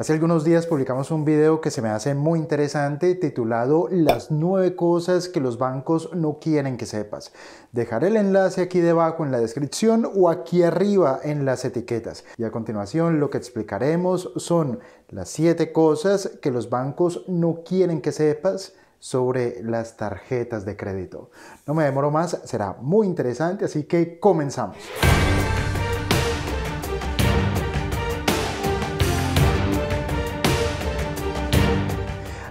Hace algunos días publicamos un video que se me hace muy interesante titulado Las nueve cosas que los bancos no quieren que sepas. Dejaré el enlace aquí debajo en la descripción o aquí arriba en las etiquetas. Y a continuación lo que explicaremos son las siete cosas que los bancos no quieren que sepas sobre las tarjetas de crédito. No me demoro más, será muy interesante, así que comenzamos.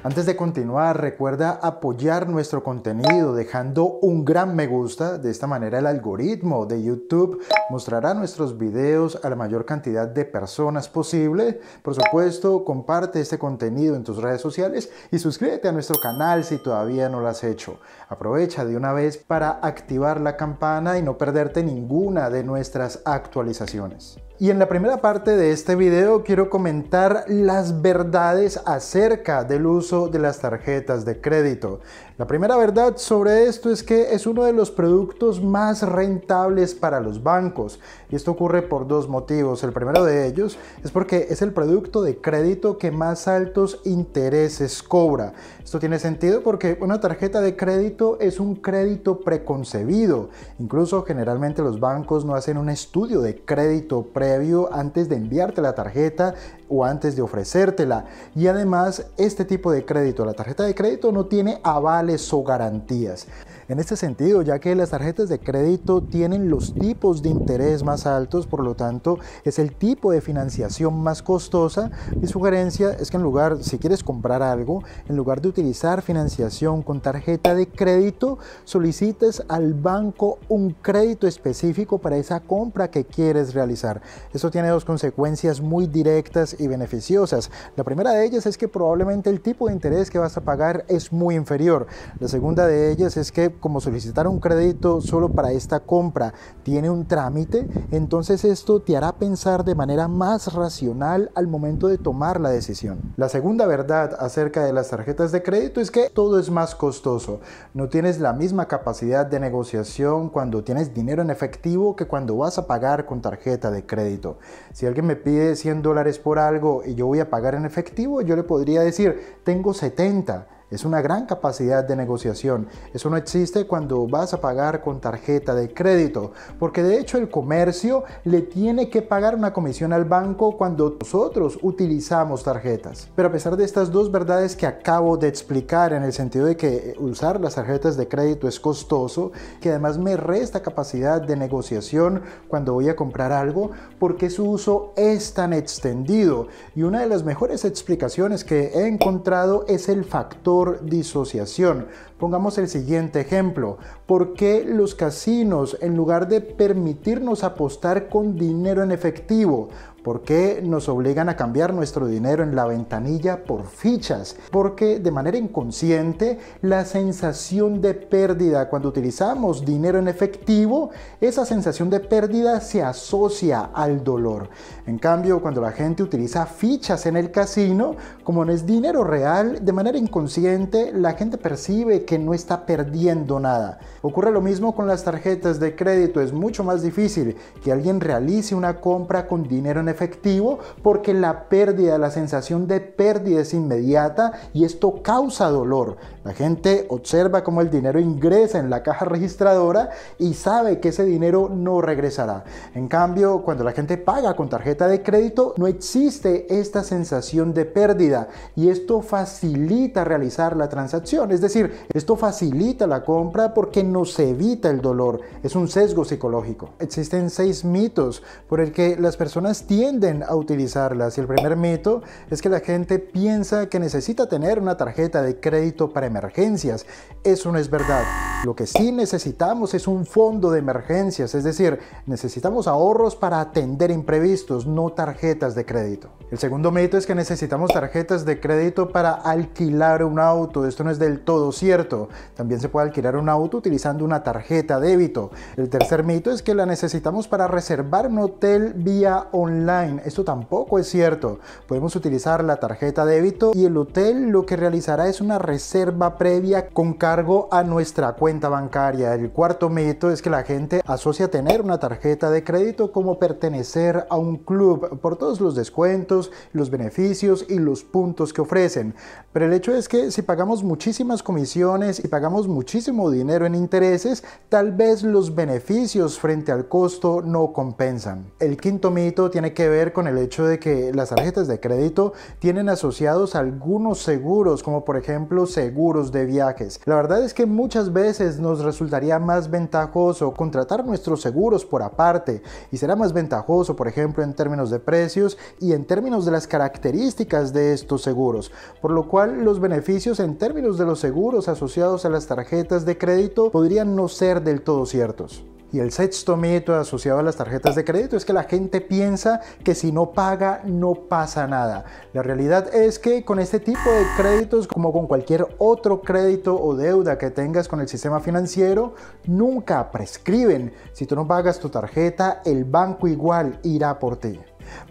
Antes de continuar, recuerda apoyar nuestro contenido dejando un gran me gusta. De esta manera el algoritmo de YouTube mostrará nuestros videos a la mayor cantidad de personas posible. Por supuesto, comparte este contenido en tus redes sociales y suscríbete a nuestro canal si todavía no lo has hecho. Aprovecha de una vez para activar la campana y no perderte ninguna de nuestras actualizaciones. Y en la primera parte de este video quiero comentar las verdades acerca del uso de las tarjetas de crédito. La primera verdad sobre esto es que es uno de los productos más rentables para los bancos. Y esto ocurre por dos motivos. El primero de ellos es porque es el producto de crédito que más altos intereses cobra. Esto tiene sentido porque una tarjeta de crédito es un crédito preconcebido. Incluso generalmente los bancos no hacen un estudio de crédito previo antes de enviarte la tarjeta o antes de ofrecértela. Y además este tipo de crédito, la tarjeta de crédito no tiene avales o garantías. En este sentido, ya que las tarjetas de crédito tienen los tipos de interés más altos, por lo tanto es el tipo de financiación más costosa, mi sugerencia es que en lugar, si quieres comprar algo, en lugar de utilizar financiación con tarjeta de crédito, solicites al banco un crédito específico para esa compra que quieres realizar. Eso tiene dos consecuencias muy directas y beneficiosas. La primera de ellas es que probablemente el tipo de interés que vas a pagar es muy inferior. La segunda de ellas es que como solicitar un crédito solo para esta compra tiene un trámite, entonces esto te hará pensar de manera más racional al momento de tomar la decisión. La segunda verdad acerca de las tarjetas de crédito es que todo es más costoso. No tienes la misma capacidad de negociación cuando tienes dinero en efectivo que cuando vas a pagar con tarjeta de crédito. Si alguien me pide 100 dólares por algo y yo voy a pagar en efectivo, yo le podría decir, tengo 70 es una gran capacidad de negociación. Eso no existe cuando vas a pagar con tarjeta de crédito, porque de hecho el comercio le tiene que pagar una comisión al banco cuando nosotros utilizamos tarjetas. Pero a pesar de estas dos verdades que acabo de explicar en el sentido de que usar las tarjetas de crédito es costoso, que además me resta capacidad de negociación cuando voy a comprar algo, porque su uso es tan extendido. Y una de las mejores explicaciones que he encontrado es el factor disociación. Pongamos el siguiente ejemplo. ¿Por qué los casinos, en lugar de permitirnos apostar con dinero en efectivo, ¿Por qué nos obligan a cambiar nuestro dinero en la ventanilla por fichas? Porque de manera inconsciente la sensación de pérdida cuando utilizamos dinero en efectivo, esa sensación de pérdida se asocia al dolor. En cambio, cuando la gente utiliza fichas en el casino, como no es dinero real, de manera inconsciente la gente percibe que no está perdiendo nada. Ocurre lo mismo con las tarjetas de crédito, es mucho más difícil que alguien realice una compra con dinero en efectivo porque la pérdida, la sensación de pérdida es inmediata y esto causa dolor. La gente observa cómo el dinero ingresa en la caja registradora y sabe que ese dinero no regresará. En cambio, cuando la gente paga con tarjeta de crédito, no existe esta sensación de pérdida y esto facilita realizar la transacción. Es decir, esto facilita la compra porque no se evita el dolor. Es un sesgo psicológico. Existen seis mitos por el que las personas tienen a utilizarlas. Y el primer mito es que la gente piensa que necesita tener una tarjeta de crédito para emergencias. Eso no es verdad. Lo que sí necesitamos es un fondo de emergencias, es decir, necesitamos ahorros para atender imprevistos, no tarjetas de crédito. El segundo mito es que necesitamos tarjetas de crédito para alquilar un auto. Esto no es del todo cierto. También se puede alquilar un auto utilizando una tarjeta débito. El tercer mito es que la necesitamos para reservar un hotel vía online esto tampoco es cierto. Podemos utilizar la tarjeta débito y el hotel lo que realizará es una reserva previa con cargo a nuestra cuenta bancaria. El cuarto mito es que la gente asocia tener una tarjeta de crédito como pertenecer a un club por todos los descuentos, los beneficios y los puntos que ofrecen. Pero el hecho es que si pagamos muchísimas comisiones y pagamos muchísimo dinero en intereses, tal vez los beneficios frente al costo no compensan. El quinto mito tiene que que ver con el hecho de que las tarjetas de crédito tienen asociados algunos seguros, como por ejemplo seguros de viajes. La verdad es que muchas veces nos resultaría más ventajoso contratar nuestros seguros por aparte y será más ventajoso, por ejemplo, en términos de precios y en términos de las características de estos seguros, por lo cual los beneficios en términos de los seguros asociados a las tarjetas de crédito podrían no ser del todo ciertos. Y el sexto método asociado a las tarjetas de crédito es que la gente piensa que si no paga no pasa nada. La realidad es que con este tipo de créditos, como con cualquier otro crédito o deuda que tengas con el sistema financiero, nunca prescriben. Si tú no pagas tu tarjeta, el banco igual irá por ti.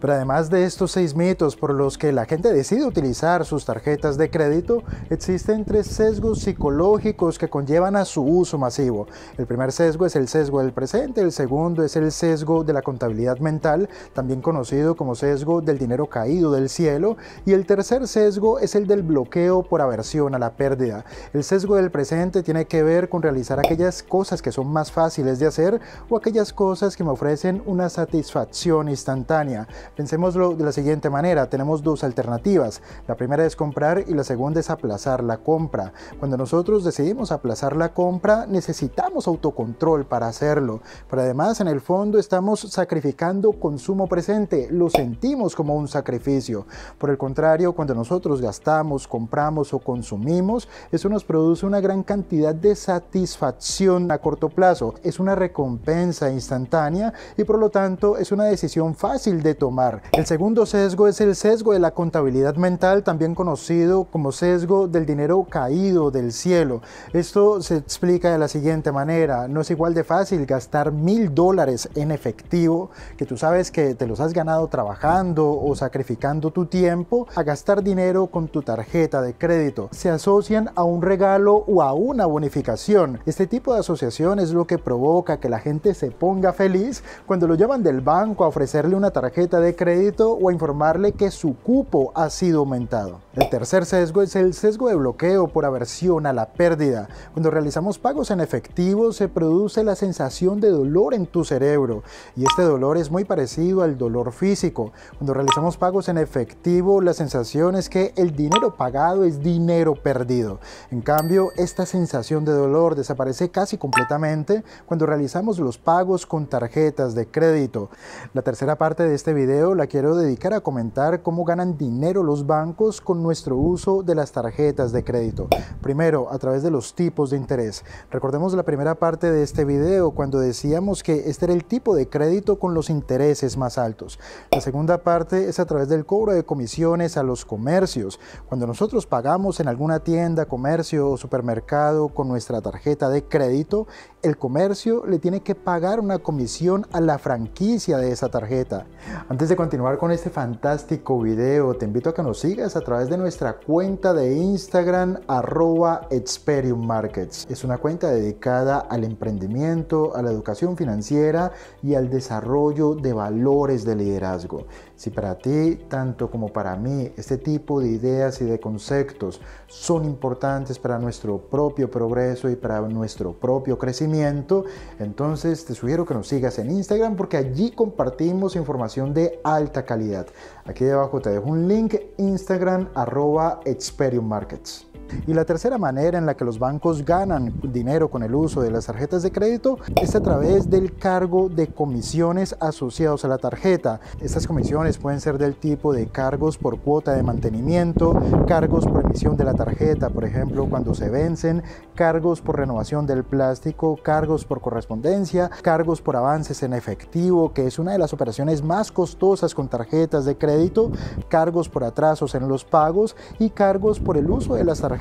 Pero además de estos seis mitos por los que la gente decide utilizar sus tarjetas de crédito, existen tres sesgos psicológicos que conllevan a su uso masivo. El primer sesgo es el sesgo del presente, el segundo es el sesgo de la contabilidad mental, también conocido como sesgo del dinero caído del cielo, y el tercer sesgo es el del bloqueo por aversión a la pérdida. El sesgo del presente tiene que ver con realizar aquellas cosas que son más fáciles de hacer o aquellas cosas que me ofrecen una satisfacción instantánea. Pensemoslo de la siguiente manera, tenemos dos alternativas. La primera es comprar y la segunda es aplazar la compra. Cuando nosotros decidimos aplazar la compra, necesitamos autocontrol para hacerlo, pero además en el fondo estamos sacrificando consumo presente, lo sentimos como un sacrificio. Por el contrario, cuando nosotros gastamos, compramos o consumimos, eso nos produce una gran cantidad de satisfacción a corto plazo, es una recompensa instantánea y por lo tanto es una decisión fácil de tomar. El segundo sesgo es el sesgo de la contabilidad mental, también conocido como sesgo del dinero caído del cielo. Esto se explica de la siguiente manera. No es igual de fácil gastar mil dólares en efectivo, que tú sabes que te los has ganado trabajando o sacrificando tu tiempo, a gastar dinero con tu tarjeta de crédito. Se asocian a un regalo o a una bonificación. Este tipo de asociación es lo que provoca que la gente se ponga feliz cuando lo llevan del banco a ofrecerle una tarjeta de crédito o a informarle que su cupo ha sido aumentado. El tercer sesgo es el sesgo de bloqueo por aversión a la pérdida. Cuando realizamos pagos en efectivo se produce la sensación de dolor en tu cerebro y este dolor es muy parecido al dolor físico. Cuando realizamos pagos en efectivo la sensación es que el dinero pagado es dinero perdido. En cambio, esta sensación de dolor desaparece casi completamente cuando realizamos los pagos con tarjetas de crédito. La tercera parte de este este video la quiero dedicar a comentar cómo ganan dinero los bancos con nuestro uso de las tarjetas de crédito. Primero, a través de los tipos de interés. Recordemos la primera parte de este video cuando decíamos que este era el tipo de crédito con los intereses más altos. La segunda parte es a través del cobro de comisiones a los comercios. Cuando nosotros pagamos en alguna tienda, comercio o supermercado con nuestra tarjeta de crédito, el comercio le tiene que pagar una comisión a la franquicia de esa tarjeta. Antes de continuar con este fantástico video, te invito a que nos sigas a través de nuestra cuenta de Instagram arroba Experium Markets. Es una cuenta dedicada al emprendimiento, a la educación financiera y al desarrollo de valores de liderazgo. Si para ti, tanto como para mí, este tipo de ideas y de conceptos son importantes para nuestro propio progreso y para nuestro propio crecimiento, entonces te sugiero que nos sigas en Instagram porque allí compartimos información de alta calidad. Aquí debajo te dejo un link, Instagram arroba Experium Markets. Y la tercera manera en la que los bancos ganan dinero con el uso de las tarjetas de crédito es a través del cargo de comisiones asociados a la tarjeta. Estas comisiones pueden ser del tipo de cargos por cuota de mantenimiento, cargos por emisión de la tarjeta, por ejemplo, cuando se vencen, cargos por renovación del plástico, cargos por correspondencia, cargos por avances en efectivo, que es una de las operaciones más costosas con tarjetas de crédito, cargos por atrasos en los pagos y cargos por el uso de las tarjetas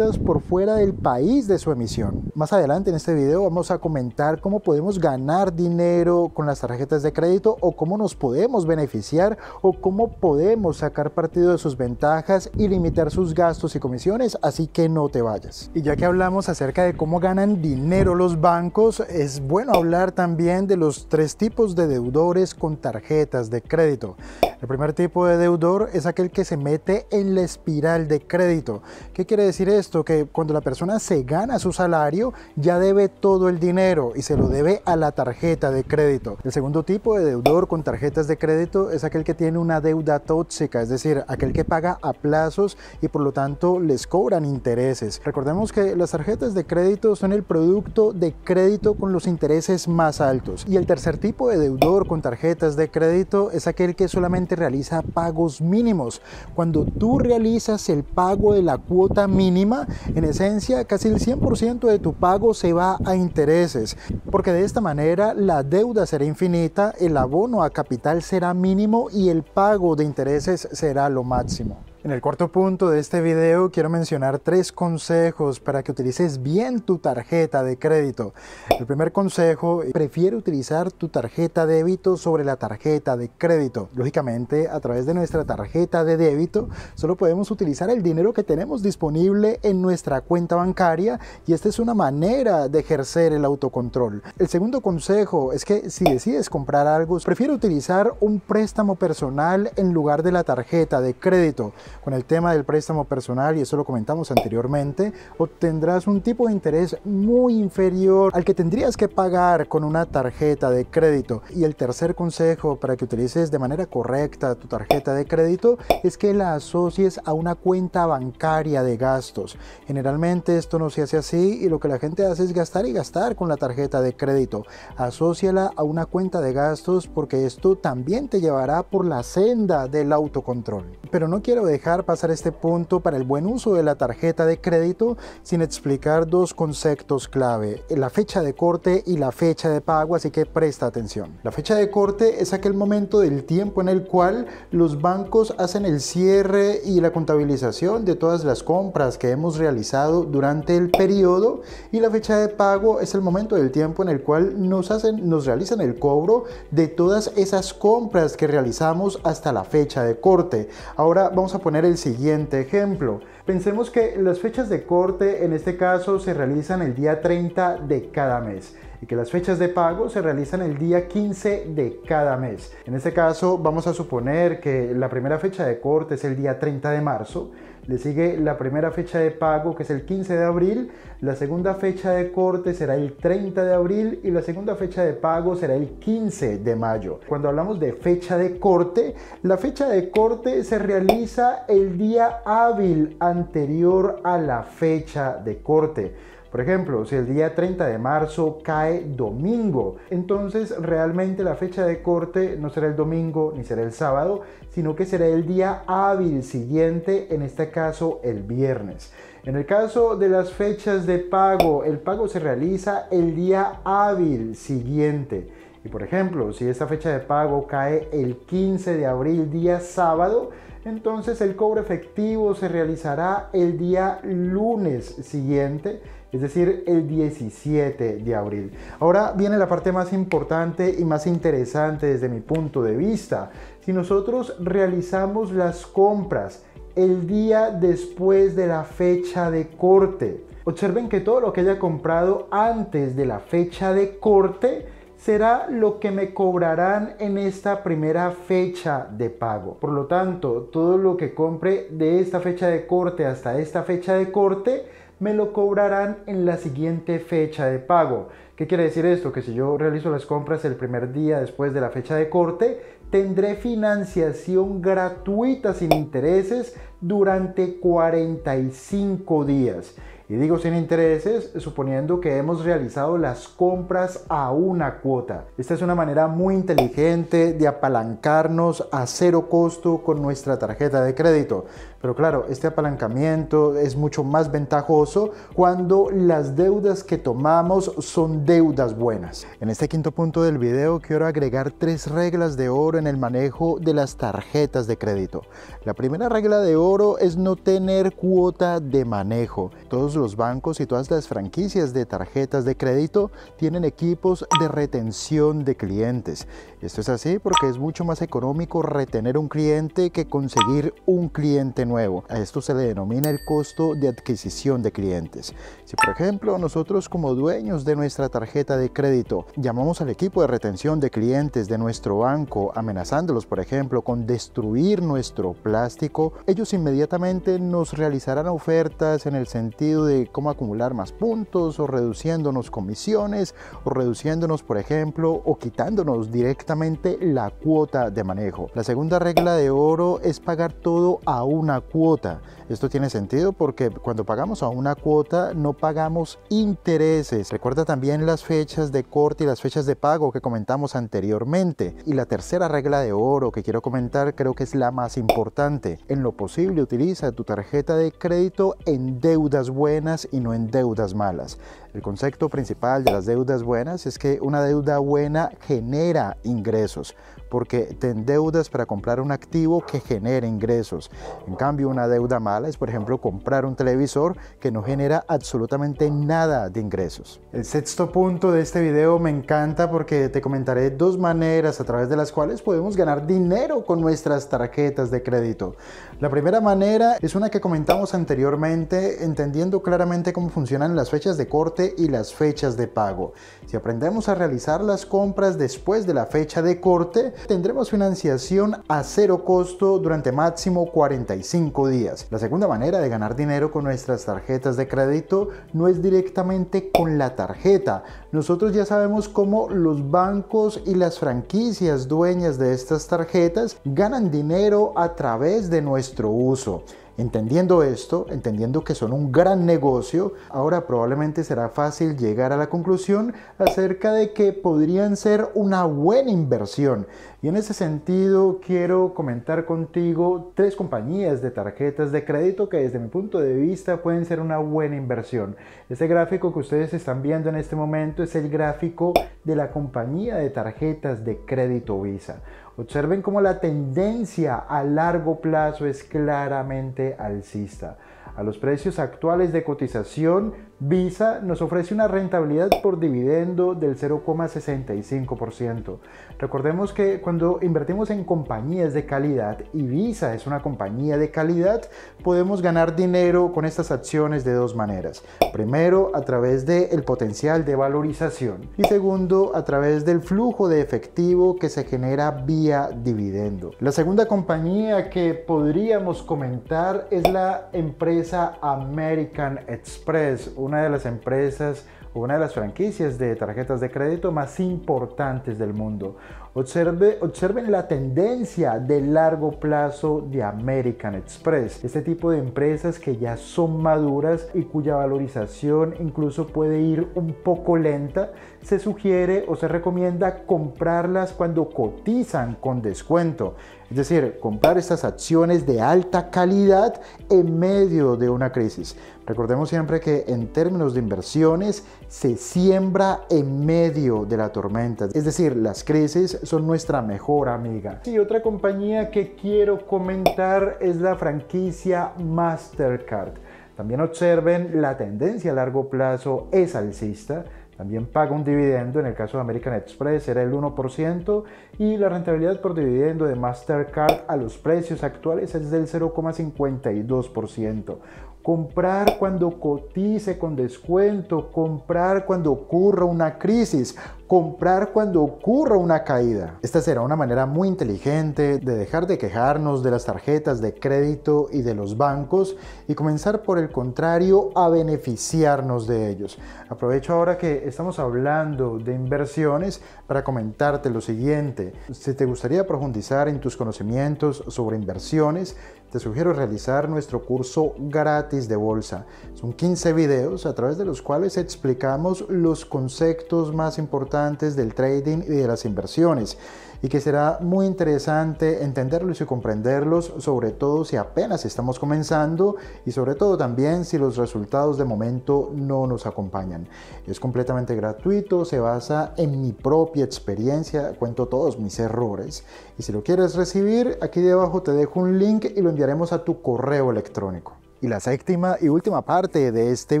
por fuera del país de su emisión. Más adelante en este video vamos a comentar cómo podemos ganar dinero con las tarjetas de crédito o cómo nos podemos beneficiar o cómo podemos sacar partido de sus ventajas y limitar sus gastos y comisiones, así que no te vayas. Y ya que hablamos acerca de cómo ganan dinero los bancos, es bueno hablar también de los tres tipos de deudores con tarjetas de crédito. El primer tipo de deudor es aquel que se mete en la espiral de crédito. ¿Qué quiere decir? esto? Que cuando la persona se gana su salario, ya debe todo el dinero y se lo debe a la tarjeta de crédito. El segundo tipo de deudor con tarjetas de crédito es aquel que tiene una deuda tóxica, es decir, aquel que paga a plazos y por lo tanto les cobran intereses. Recordemos que las tarjetas de crédito son el producto de crédito con los intereses más altos. Y el tercer tipo de deudor con tarjetas de crédito es aquel que solamente realiza pagos mínimos. Cuando tú realizas el pago de la cuota mínima, en esencia casi el 100% de tu pago se va a intereses, porque de esta manera la deuda será infinita, el abono a capital será mínimo y el pago de intereses será lo máximo. En el cuarto punto de este video quiero mencionar tres consejos para que utilices bien tu tarjeta de crédito. El primer consejo, prefiere utilizar tu tarjeta de débito sobre la tarjeta de crédito. Lógicamente, a través de nuestra tarjeta de débito, solo podemos utilizar el dinero que tenemos disponible en nuestra cuenta bancaria y esta es una manera de ejercer el autocontrol. El segundo consejo es que si decides comprar algo, prefiere utilizar un préstamo personal en lugar de la tarjeta de crédito. Con el tema del préstamo personal, y eso lo comentamos anteriormente, obtendrás un tipo de interés muy inferior al que tendrías que pagar con una tarjeta de crédito. Y el tercer consejo para que utilices de manera correcta tu tarjeta de crédito es que la asocies a una cuenta bancaria de gastos. Generalmente esto no se hace así y lo que la gente hace es gastar y gastar con la tarjeta de crédito. Asociala a una cuenta de gastos porque esto también te llevará por la senda del autocontrol. Pero no quiero dejar dejar pasar este punto para el buen uso de la tarjeta de crédito sin explicar dos conceptos clave, la fecha de corte y la fecha de pago, así que presta atención. La fecha de corte es aquel momento del tiempo en el cual los bancos hacen el cierre y la contabilización de todas las compras que hemos realizado durante el periodo y la fecha de pago es el momento del tiempo en el cual nos hacen nos realizan el cobro de todas esas compras que realizamos hasta la fecha de corte. Ahora vamos a poner el siguiente ejemplo. Pensemos que las fechas de corte en este caso se realizan el día 30 de cada mes y que las fechas de pago se realizan el día 15 de cada mes. En este caso vamos a suponer que la primera fecha de corte es el día 30 de marzo, le sigue la primera fecha de pago, que es el 15 de abril, la segunda fecha de corte será el 30 de abril y la segunda fecha de pago será el 15 de mayo. Cuando hablamos de fecha de corte, la fecha de corte se realiza el día hábil anterior a la fecha de corte. Por ejemplo, si el día 30 de marzo cae domingo, entonces realmente la fecha de corte no será el domingo ni será el sábado, sino que será el día hábil siguiente, en este caso el viernes. En el caso de las fechas de pago, el pago se realiza el día hábil siguiente. Y por ejemplo, si esta fecha de pago cae el 15 de abril, día sábado, entonces el cobro efectivo se realizará el día lunes siguiente es decir, el 17 de abril. Ahora viene la parte más importante y más interesante desde mi punto de vista. Si nosotros realizamos las compras el día después de la fecha de corte, observen que todo lo que haya comprado antes de la fecha de corte será lo que me cobrarán en esta primera fecha de pago. Por lo tanto, todo lo que compre de esta fecha de corte hasta esta fecha de corte me lo cobrarán en la siguiente fecha de pago. ¿Qué quiere decir esto? Que si yo realizo las compras el primer día después de la fecha de corte, tendré financiación gratuita sin intereses durante 45 días. Y digo sin intereses suponiendo que hemos realizado las compras a una cuota. Esta es una manera muy inteligente de apalancarnos a cero costo con nuestra tarjeta de crédito. Pero claro, este apalancamiento es mucho más ventajoso cuando las deudas que tomamos son deudas buenas. En este quinto punto del video quiero agregar tres reglas de oro en el manejo de las tarjetas de crédito. La primera regla de oro es no tener cuota de manejo. Todos los bancos y todas las franquicias de tarjetas de crédito tienen equipos de retención de clientes. Esto es así porque es mucho más económico retener un cliente que conseguir un cliente nuevo. A esto se le denomina el costo de adquisición de clientes. Si por ejemplo nosotros como dueños de nuestra tarjeta de crédito llamamos al equipo de retención de clientes de nuestro banco amenazándolos por ejemplo con destruir nuestro plástico, ellos inmediatamente nos realizarán ofertas en el sentido de de cómo acumular más puntos o reduciéndonos comisiones o reduciéndonos, por ejemplo, o quitándonos directamente la cuota de manejo. La segunda regla de oro es pagar todo a una cuota. Esto tiene sentido porque cuando pagamos a una cuota no pagamos intereses. Recuerda también las fechas de corte y las fechas de pago que comentamos anteriormente. Y la tercera regla de oro que quiero comentar creo que es la más importante. En lo posible utiliza tu tarjeta de crédito en deudas buenas y no en deudas malas. El concepto principal de las deudas buenas es que una deuda buena genera ingresos, porque te endeudas para comprar un activo que genere ingresos. En cambio, una deuda mala es, por ejemplo, comprar un televisor que no genera absolutamente nada de ingresos. El sexto punto de este video me encanta porque te comentaré dos maneras a través de las cuales podemos ganar dinero con nuestras tarjetas de crédito. La primera manera es una que comentamos anteriormente, entendiendo claramente cómo funcionan las fechas de corte y las fechas de pago. Si aprendemos a realizar las compras después de la fecha de corte, tendremos financiación a cero costo durante máximo 45 días. La segunda manera de ganar dinero con nuestras tarjetas de crédito no es directamente con la tarjeta, nosotros ya sabemos cómo los bancos y las franquicias dueñas de estas tarjetas ganan dinero a través de nuestro uso. Entendiendo esto, entendiendo que son un gran negocio, ahora probablemente será fácil llegar a la conclusión acerca de que podrían ser una buena inversión. Y en ese sentido quiero comentar contigo tres compañías de tarjetas de crédito que desde mi punto de vista pueden ser una buena inversión. Este gráfico que ustedes están viendo en este momento es el gráfico de la compañía de tarjetas de crédito Visa. Observen cómo la tendencia a largo plazo es claramente alcista. A los precios actuales de cotización Visa nos ofrece una rentabilidad por dividendo del 0,65%. Recordemos que cuando invertimos en compañías de calidad y Visa es una compañía de calidad, podemos ganar dinero con estas acciones de dos maneras. Primero, a través del potencial de valorización y segundo, a través del flujo de efectivo que se genera vía dividendo. La segunda compañía que podríamos comentar es la empresa American Express, una de las empresas o una de las franquicias de tarjetas de crédito más importantes del mundo. Observe, observen la tendencia de largo plazo de American Express, este tipo de empresas que ya son maduras y cuya valorización incluso puede ir un poco lenta, se sugiere o se recomienda comprarlas cuando cotizan con descuento. Es decir, comprar estas acciones de alta calidad en medio de una crisis. Recordemos siempre que en términos de inversiones se siembra en medio de la tormenta. Es decir, las crisis son nuestra mejor amiga. Y otra compañía que quiero comentar es la franquicia Mastercard. También observen la tendencia a largo plazo es alcista. También paga un dividendo, en el caso de American Express era el 1%, y la rentabilidad por dividendo de Mastercard a los precios actuales es del 0,52%. Comprar cuando cotice con descuento, comprar cuando ocurra una crisis, comprar cuando ocurra una caída. Esta será una manera muy inteligente de dejar de quejarnos de las tarjetas de crédito y de los bancos y comenzar por el contrario a beneficiarnos de ellos. Aprovecho ahora que estamos hablando de inversiones para comentarte lo siguiente. Si te gustaría profundizar en tus conocimientos sobre inversiones, te sugiero realizar nuestro curso gratis de bolsa. Son 15 videos a través de los cuales explicamos los conceptos más importantes del trading y de las inversiones y que será muy interesante entenderlos y comprenderlos, sobre todo si apenas estamos comenzando y sobre todo también si los resultados de momento no nos acompañan. Es completamente gratuito, se basa en mi propia experiencia, cuento todos mis errores y si lo quieres recibir, aquí debajo te dejo un link y lo enviaremos a tu correo electrónico. Y la séptima y última parte de este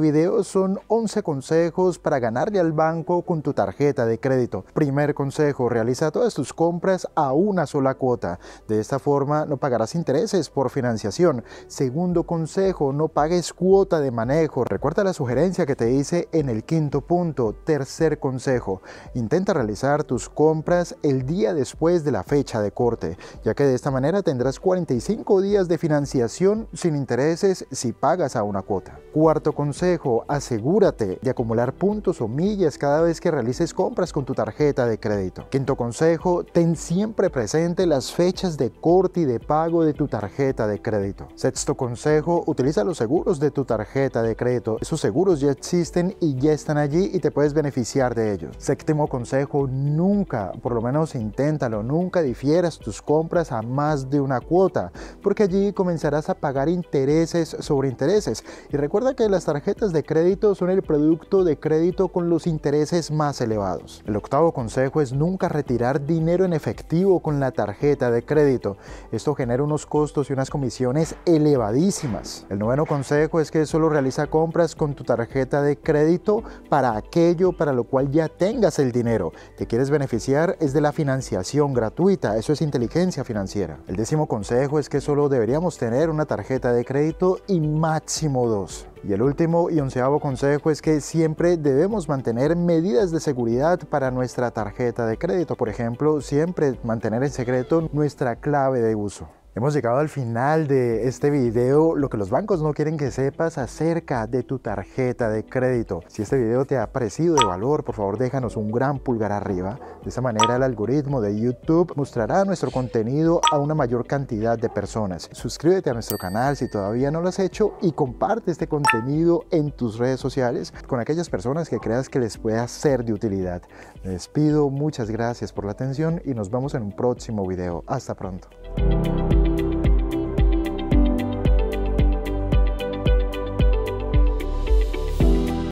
video son 11 consejos para ganarle al banco con tu tarjeta de crédito. Primer consejo, realiza todas tus compras a una sola cuota. De esta forma no pagarás intereses por financiación. Segundo consejo, no pagues cuota de manejo. Recuerda la sugerencia que te hice en el quinto punto. Tercer consejo, intenta realizar tus compras el día después de la fecha de corte, ya que de esta manera tendrás 45 días de financiación sin intereses si pagas a una cuota. Cuarto consejo, asegúrate de acumular puntos o millas cada vez que realices compras con tu tarjeta de crédito. Quinto consejo, ten siempre presente las fechas de corte y de pago de tu tarjeta de crédito. Sexto consejo, utiliza los seguros de tu tarjeta de crédito. Esos seguros ya existen y ya están allí y te puedes beneficiar de ellos. Séptimo consejo, nunca, por lo menos inténtalo, nunca difieras tus compras a más de una cuota, porque allí comenzarás a pagar intereses sobre intereses. Y recuerda que las tarjetas de crédito son el producto de crédito con los intereses más elevados. El octavo consejo es nunca retirar dinero en efectivo con la tarjeta de crédito. Esto genera unos costos y unas comisiones elevadísimas. El noveno consejo es que solo realiza compras con tu tarjeta de crédito para aquello para lo cual ya tengas el dinero. Te quieres beneficiar es de la financiación gratuita. Eso es inteligencia financiera. El décimo consejo es que solo deberíamos tener una tarjeta de crédito y máximo dos. Y el último y onceavo consejo es que siempre debemos mantener medidas de seguridad para nuestra tarjeta de crédito. Por ejemplo, siempre mantener en secreto nuestra clave de uso. Hemos llegado al final de este video. Lo que los bancos no quieren que sepas acerca de tu tarjeta de crédito. Si este video te ha parecido de valor, por favor déjanos un gran pulgar arriba. De esa manera el algoritmo de YouTube mostrará nuestro contenido a una mayor cantidad de personas. Suscríbete a nuestro canal si todavía no lo has hecho y comparte este contenido en tus redes sociales con aquellas personas que creas que les pueda ser de utilidad. Les pido muchas gracias por la atención y nos vemos en un próximo video. Hasta pronto.